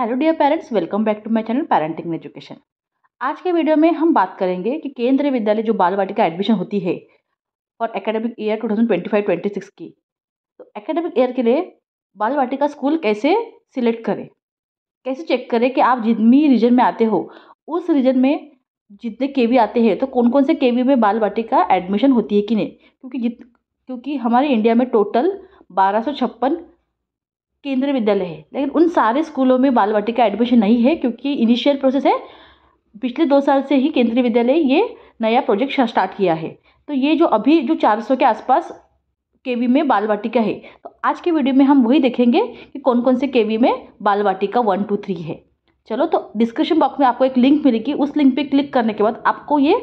hello dear parents welcome back to my channel parenting education आज के video में हम बात करेंगे कि केंद्रीय विद्यालय जो बाल वाटिका एडमिशन होती है फॉर एकेडमिक ईयर 2025-26 की तो एकेडमिक ईयर के लिए बाल वाटिका स्कूल कैसे सिलेक्ट करें कैसे चेक करें कि आप जितनी रीजन में आते हो उस रीजन में जितने के आते हैं तो कौन कौन से के में बाल वाटिका एडमिशन होती है कि नहीं क्योंकि जित क्योंकि हमारे इंडिया में टोटल बारह केंद्रीय विद्यालय है लेकिन उन सारे स्कूलों में बाल वाटिका एडमिशन नहीं है क्योंकि इनिशियल प्रोसेस है पिछले दो साल से ही केंद्रीय विद्यालय ये नया प्रोजेक्ट स्टार्ट किया है तो ये जो अभी जो 400 के आसपास के में बाल वाटिका है तो आज के वीडियो में हम वही देखेंगे कि कौन कौन से के में बाल वाटिका वन टू थ्री है चलो तो डिस्क्रिप्शन बॉक्स में आपको एक लिंक मिलेगी उस लिंक पे क्लिक करने के बाद आपको ये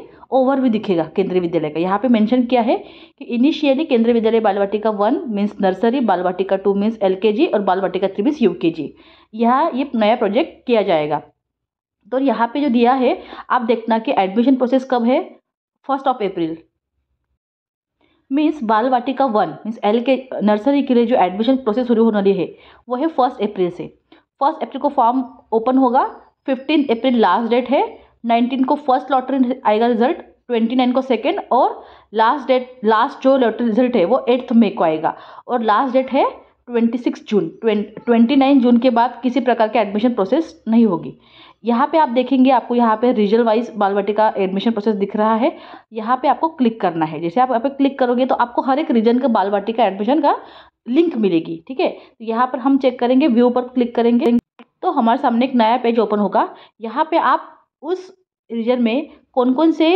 भी दिखेगा केंद्रीय विद्यालय का यहाँ पे मेंशन किया है कि initially Kendriya Vidyalaya Balvatika one means nursery Balvatika two means LKG और बालवाटिका थ्री मीन्स यूकेजी यहाँ ये नया प्रोजेक्ट किया जाएगा तो यहाँ पे जो दिया है आप देखना कि एडमिशन प्रोसेस कब है first of April means Balvatika one means L K nursery के लिए जो एडमिशन प्रोसेस शुरू होने है वो है फर्स्ट अप्रैल से फर्स्ट अप्रैल को फॉर्म ओपन होगा फिफ्टीन अप्रैल लास्ट डेट है नाइनटीन को फर्स्ट लॉटरी आएगा रिजल्ट ट्वेंटी नाइन को सेकेंड और लास्ट डेट लास्ट जो लॉटरी रिजल्ट है वो एट्थ मे को आएगा और लास्ट डेट है twenty six June twenty nine June के बाद किसी प्रकार की एडमिशन प्रोसेस नहीं होगी यहाँ पे आप देखेंगे आपको यहाँ पे रीजन वाइज बाल का एडमिशन प्रोसेस दिख रहा है यहाँ पे आपको क्लिक करना है जैसे आप यहाँ पे क्लिक करोगे तो आपको हर एक रीजन का बाल का एडमिशन का लिंक मिलेगी ठीक है तो यहाँ पर हम चेक करेंगे व्यू पर क्लिक करेंगे तो हमारे सामने एक नया पेज ओपन होगा यहाँ पे आप उस रीजन में कौन कौन से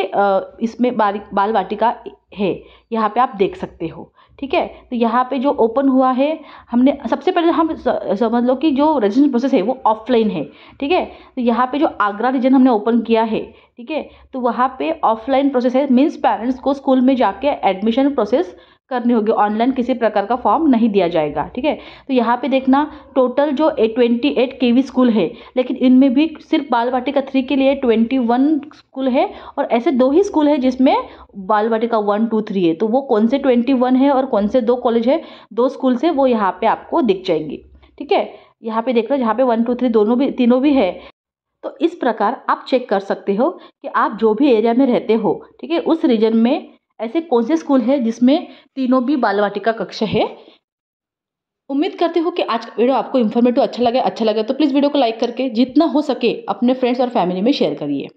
इसमें बाल बाल वाटिका है यहाँ पे आप देख सकते हो ठीक है तो यहाँ पे जो ओपन हुआ है हमने सबसे पहले हम समझ लो कि जो रजिस्ट्रेशन प्रोसेस है वो ऑफलाइन है ठीक है तो यहाँ पे जो आगरा रीजन हमने ओपन किया है ठीक है तो वहाँ पे ऑफलाइन प्रोसेस है मीन्स पेरेंट्स को स्कूल में जाके एडमिशन प्रोसेस करनी होगी ऑनलाइन किसी प्रकार का फॉर्म नहीं दिया जाएगा ठीक है तो यहाँ पे देखना टोटल जो A twenty eight K V school है लेकिन इनमें भी सिर्फ बाल वाटिका थ्री के लिए ट्वेंटी वन स्कूल है और ऐसे दो ही स्कूल है जिसमें बाल वाटिका वन टू थ्री है तो वो कौन से ट्वेंटी वन है और कौन से दो कॉलेज है दो स्कूल से वो यहाँ पे आपको दिख जाएंगे ठीक है यहाँ पे देख लो जहाँ पे वन टू थ्री दोनों भी तीनों भी है तो इस प्रकार आप चेक कर सकते हो कि आप जो भी एरिया में रहते हो ठीक है उस रीजन में ऐसे कौन से स्कूल है जिसमें तीनों भी बाल वाटिका है उम्मीद करती हूँ कि आज का वीडियो आपको इन्फॉर्मेटिव अच्छा लगे अच्छा लगे तो प्लीज़ वीडियो को लाइक करके जितना हो सके अपने फ्रेंड्स और फैमिली में शेयर करिए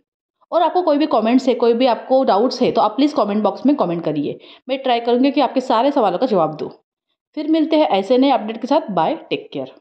और आपको कोई भी कमेंट्स है कोई भी आपको डाउट्स है तो आप प्लीज़ कमेंट बॉक्स में कमेंट करिए मैं ट्राई करूँगी कि आपके सारे सवालों का जवाब दूँ फिर मिलते हैं ऐसे नए अपडेट के साथ बाय टेक केयर